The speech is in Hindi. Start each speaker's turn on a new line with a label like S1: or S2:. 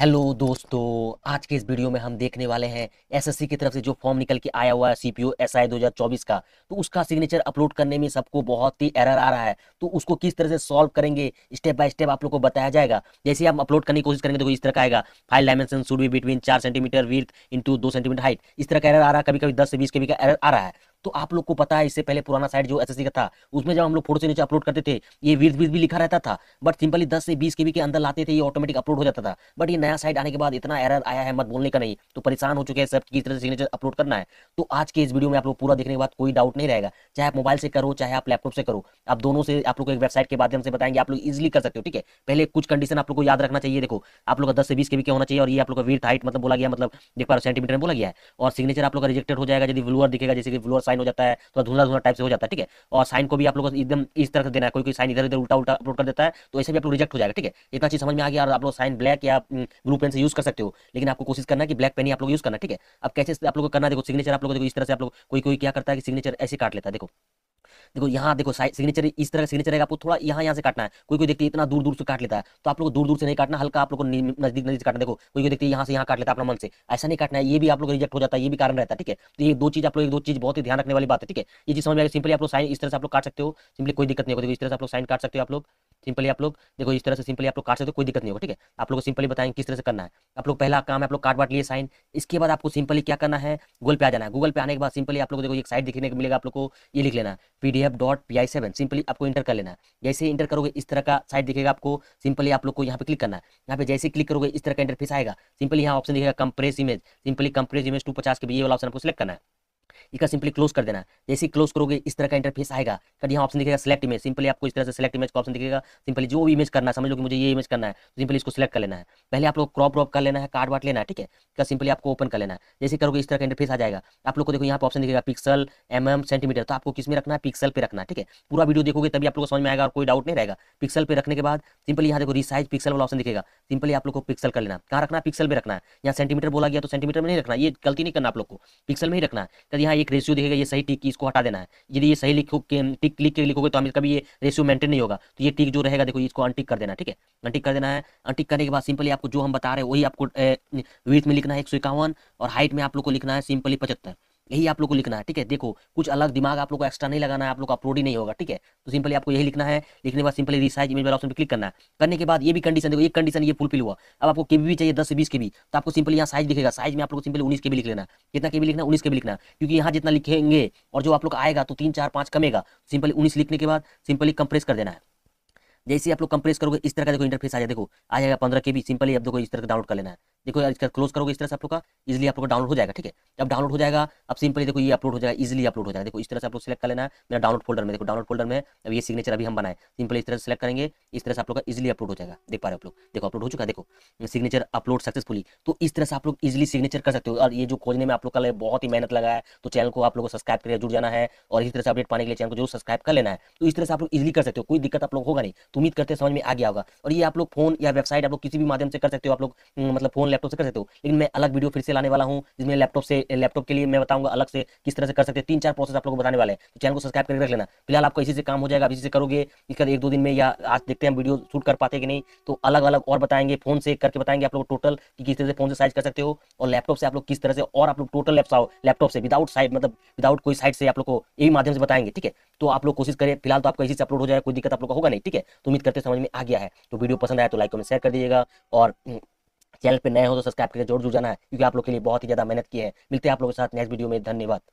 S1: हेलो दोस्तों आज के इस वीडियो में हम देखने वाले हैं एसएससी की तरफ से जो फॉर्म निकल के आया हुआ है सीपीओ एसआई 2024 का तो उसका सिग्नेचर अपलोड करने में सबको बहुत ही एरर आ रहा है तो उसको किस तरह से सॉल्व करेंगे स्टेप बाय स्टेप आप लोग को बताया जाएगा जैसे आप अपलोड करने की कोशिश करेंगे तो इस तरह का आएगा file dimension should be between चार सेंटीमीटर वीर्थ इंटू दो सेंटीमीटर हाइट इस तरह का एरर आ रहा है कभी कभी दस से बीस कभी का एरर आ रहा है तो आप लोग को पता है इससे पहले पुराना साइट जो एस का था उसमें जब हम लोग फोटो से नीचे अपलोड करते थे ये वीर वीर भी लिखा रहता था बट सिंपली दस से बीस के के अंदर लाते थे ये ऑटोमेटिक अपलोड हो जाता था बट ये नया साइट आने के बाद इतना एरर आया है मत बोलने का नहीं तो परेशान हो चुके हैं सब किस तरह से सिग्नेचर अपलोड करना है तो आज के इस वीडियो में आप लोग पूरा देखने के बाद कोई डाउट नहीं रहेगा चाहे आप मोबाइल से करो चाहे आप लैपटॉप से करो आप दोनों से आप लोग को एक वेबसाइट के माध्यम से बताएंगे आप लोग इजिली कर सकते हो ठीक है पहले कुछ कंडीशन आप लोग को याद रखना चाहिए देखो आप लोग का दस से बीस के के होना चाहिए और ये आप लोग का वीर हाइट मतलब बोला गया मतलब देख पा सेंटीमीटर में बोला गया है और सिग्नेचर आप लोग का रिजेक्टेड हो जाएगा यदि व्लूअर दिखेगा जैसे कि व्लूअर साइन हो जाता है थोड़ा धुंधला धुंधला टाइप से हो जाता है ठीक है और साइन को भी आप लोग एकदम इस तरह से देना है कोई कोई साइन इधर इधर उल्टा उल्टा अपलोड कर देता है तो ऐसे भी आप लोग रिजेक्ट हो जाएगा ठीक है इतना चीज समझ में आ गया और आप लोग साइन ब्लैक या ब्लू हम्म, पेन से यूज कर सकते हो लेकिन आपको कोशिश करना है कि ब्लैक पेन ही आप लोग यूज करना ठीक है अब कैसे आप लोग करना देखो सिग्नेचर आप लोग देखो इस तरह से आप लोग कोई कोई क्या करता है कि सिग्नेचर ऐसे काट लेता है देखो देखो यहाँ देखो सिग्नेचर इस तरह का सिग्नेचर है आपको थोड़ा यहाँ यहाँ से काटना है कोई कोई देखते इतना दूर दूर से काट लेता है तो आप लोग दूर दूर से नहीं काटना हल्का आप लोग को नजदीक नजदीक काटना देखो कोई कोई देखते यहाँ से यहाँ काट लेता है अपना मन से ऐसा नहीं काटना है ये भी आप लोग रिजेक्ट हो जाता है ये भी कारण रहता है ठीक है तो ये दो चीज आप लोग एक दो चीज बहुत ही ध्यान रखने वाली बात है ठीक है ये चीज समझ में सिंपली आप लोग साइन इस तरह से आप लोग काट सकते हो सिंपली कोई दिक्कत नहीं होगी इस तरह से आप लोग साइन काट सकते हो आप लोग सिंपली आप लोग देखो इस तरह से सिंपली आप लोग काट सकते हो कोई दिक्कत नहीं होगा ठीक है आप लोग सिंपली बताएंगे किस तरह से करना है आप लोग पहला काम है आप लोग काट बाट लिए साइन इसके बाद आपको सिंपली क्या करना है गूगल पे आ जाना है गूगल पे आने के बाद सिंपली आप लोग देखो एक साइट दिखने को मिलेगा आप लोग को ये लिख लेना है पी सिंपली आपको इंटर कर लेना है जैसे इंटर करोगे इस तरह का साइट दिखेगा आपको सिंपली आप लोग को यहाँ पे क्लिक करना है यहाँ पे जैसे क्लिक करोगे इस तरह का इंटरफेस आएगा सिंपली यहाँ ऑप्शन दिखेगा compress image simply compress image to पचास के भी ये वाला ऑप्शन आपको सिलेक्ट करना है इसका सिंपली क्लोज कर देना है जैसे क्लोज करोगे इस तरह का इंटरफेस आएगा कभी यहाँ ऑप्शन दिखेगा सिलेक्ट इमेज सिंपली आपको इस तरह से सिलेक्ट इमेज का ऑप्शन दिखेगा सिंपली जो भी इमेज करना है समझ लो कि मुझे ये इमेज करना है सिंपली तो इसको सिलेक्ट कर लेना है पहले आप लोग क्रॉप ड्रॉप कर लेना है कार्ड वाट लेना है ठीक है इसका सिंपली आपको ओपन कर लेना है जैसे करोगे इस तरह का इंटरफेस आ जाएगा आप लोग को देखो यहाँ पर ऑप्शन दिखेगा पिक्सल एम एम सेंटीमीटर तो आपको किस में रखना है पिक्सल पर रखना है ठीक है पूरा वीडियो देखोगे तभी आप लोग समझ में आएगा और कोई डाउट नहीं रहेगा पिक्सल पे रखने के बाद सिंपली यहाँ देखो रिसाइज पिक्सल वाला ऑप्शन दिखेगा सिंपली आप लोग को पिक्सल कर लेना कहाँ रखना पिक्सल में रखना है यहाँ सेंटीमीटर बोला गया तो सेंटीमीटर में नहीं रखना ये गलती नहीं करना आप लोग को पिक्सल में ही रखना है यहाँ एक रेशियो दिखेगा ये सही टिक इसको हटा देना है यदि ये सही लिखो टिक क्लिक के लिखोगे तो हम इसका भी ये रेशियो मेंटेन नहीं होगा तो ये टिक जो रहेगा देखो इसको अनटिक कर देना ठीक है अनटिक कर देना है अनटिक करने के बाद सिंपली आपको जो हम बता रहे हैं वही आपको विथ में लिखना है एक और हाइट में आप लोग को लिखना है सिंपली पचहत्तर यही आप लोग को लिखना है ठीक है देखो कुछ अलग दिमाग आप लोग को एक्स्ट्रा नहीं लगाना है आप लोग का अपलोड ही नहीं होगा ठीक है तो सिंपली आपको यही लिखना है लिखने के बाद सिंपली रिसाइज इमेज वाला ऑप्शन पर क्लिक करना है करने के बाद ये भी कंडीशन देखो ये कंडीशन ये फुलफिल हुआ अब आपको के भी चाहिए दस से बीस के भी तो आपको सिंपली यहाँ साइज दिखेगा साइज में आप लोग सिंपली उन्नीस के भी लिख लेना कितना के भी लिखना उन्नीस के भी लिखना क्योंकि यहाँ जितना लिखेंगे और जो आप लोग आएगा तो तीन चार पाँच कमेगा सिंपली उन्नीस लिखने के बाद सिंपली कंप्रेस कर देना है जैसे आप लोग कंप्रेस करोगे इस तरह का देखो इंटरफेस आ जाए देखो आ जाएगा पंद्रह के भी सिंपली आप देखो इस तरह का डाउनलोड कर लेना है देखो यार इसका क्लोज करोगे इस तरह से आप लोग का इजिली आप लोग डाउनलोड हो जाएगा ठीक है जब डाउनलोड हो जाएगा अब सिंपली देखो ये अपलोड हो जाएगा इजिली अपलोड हो जाएगा देखो इस तरह से आप लोग सेलेक्ट कर लेना है मेरा डाउनलोड फोल्डर में देखो डाउनलोड फोल्डर में अब ये सिग्नेचर अभी हम बनाए सिंपली इस तरह से सेलेक्ट करेंगे इस तरह से आप लोग का इजिली अपलोड हो जाएगा देख पा रहे आप लोग देखो अपलोड हो चुका है देखो सिग्नेचर अपलोड सक्सेसफुली तो इस तरह से आप लोग इजिली सिग्नेचर कर सकते हो और ये जो खोजने में आप लोग का बहुत ही मेहनत लगा है तो चैनल को आप लोग को सब्सक्राइब करके जुड़ जाना है और इस तरह से अपडेट पाने के लिए चैनल को जरूर सब्सक्राइब कर लेना है तो इस तरह से आप लोग इजिली कर सकते हो कोई दिक्कत आप लोग होगा नहीं तो उम्मीद करते समझ में आ गया होगा और ये आप लोग फोन या वेबसाइट आप लोग किसी भी माध्यम से कर सकते हो आप लोग हम्म, मतलब फोन लैपटॉप से कर सकते हो लेकिन मैं अलग वीडियो फिर से लाने वाला हूँ जिसमें लैपटॉप से लैपटॉप के लिए मैं बताऊंगा अलग से किस तरह से कर सकते हैं तीन चार प्रोसेस आप लोग बताने वाले हैं तो चैनल को सब्सक्राइब करके रख लेना फिलहाल आपको इसी से काम हो जाएगा आप इसी से करोगे इसका एक दो दिन में या आज देखते हैं वीडियो शूट कर पाते कि नहीं तो अलग अलग और बताएंगे फोन से करके बताएंगे आप लोग टोटल कि किस तरह से फोन से साइज कर सकते हो और लैपटॉप से आप लोग किस तरह से और आप लोग टोटल लैपटॉप से विदाउट साइड मतलब विदाउट कोई साइड से आप लोग को यही माध्यम से बताएंगे ठीक है तो आप लोग कोशिश करें फिलहाल तो आपको इसी से अपलोड हो जाए कोई दिक्कत आप लोग होगा नहीं ठीक है तो उम्मीद करते समझ में आ गया है तो वीडियो पसंद आया तो लाइक कमेंट शेयर कर दीजिएगा और चैनल पर नए हो तो सब्सक्राइब करके जोर जुड़ जाना है क्योंकि आप लोग के लिए बहुत ही ज़्यादा मेहनत की है मिलते हैं आप लोगों के साथ नेक्स्ट वीडियो में धन्यवाद